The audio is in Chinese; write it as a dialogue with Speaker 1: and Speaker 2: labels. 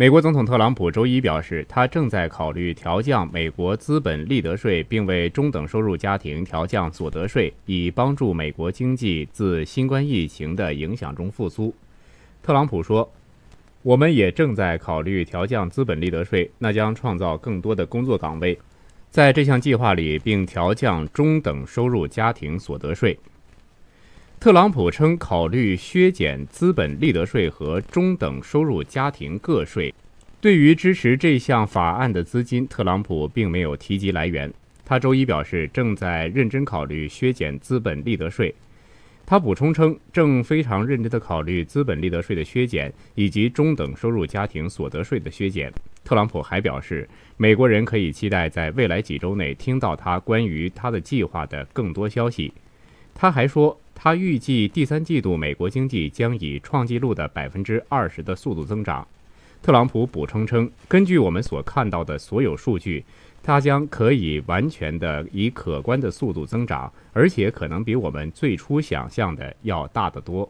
Speaker 1: 美国总统特朗普周一表示，他正在考虑调降美国资本利得税，并为中等收入家庭调降所得税，以帮助美国经济自新冠疫情的影响中复苏。特朗普说：“我们也正在考虑调降资本利得税，那将创造更多的工作岗位，在这项计划里，并调降中等收入家庭所得税。”特朗普称，考虑削减资本利得税和中等收入家庭个税。对于支持这项法案的资金，特朗普并没有提及来源。他周一表示，正在认真考虑削减资本利得税。他补充称，正非常认真的考虑资本利得税的削减以及中等收入家庭所得税的削减。特朗普还表示，美国人可以期待在未来几周内听到他关于他的计划的更多消息。他还说。他预计第三季度美国经济将以创纪录的百分之二十的速度增长。特朗普补充称，根据我们所看到的所有数据，它将可以完全的以可观的速度增长，而且可能比我们最初想象的要大得多。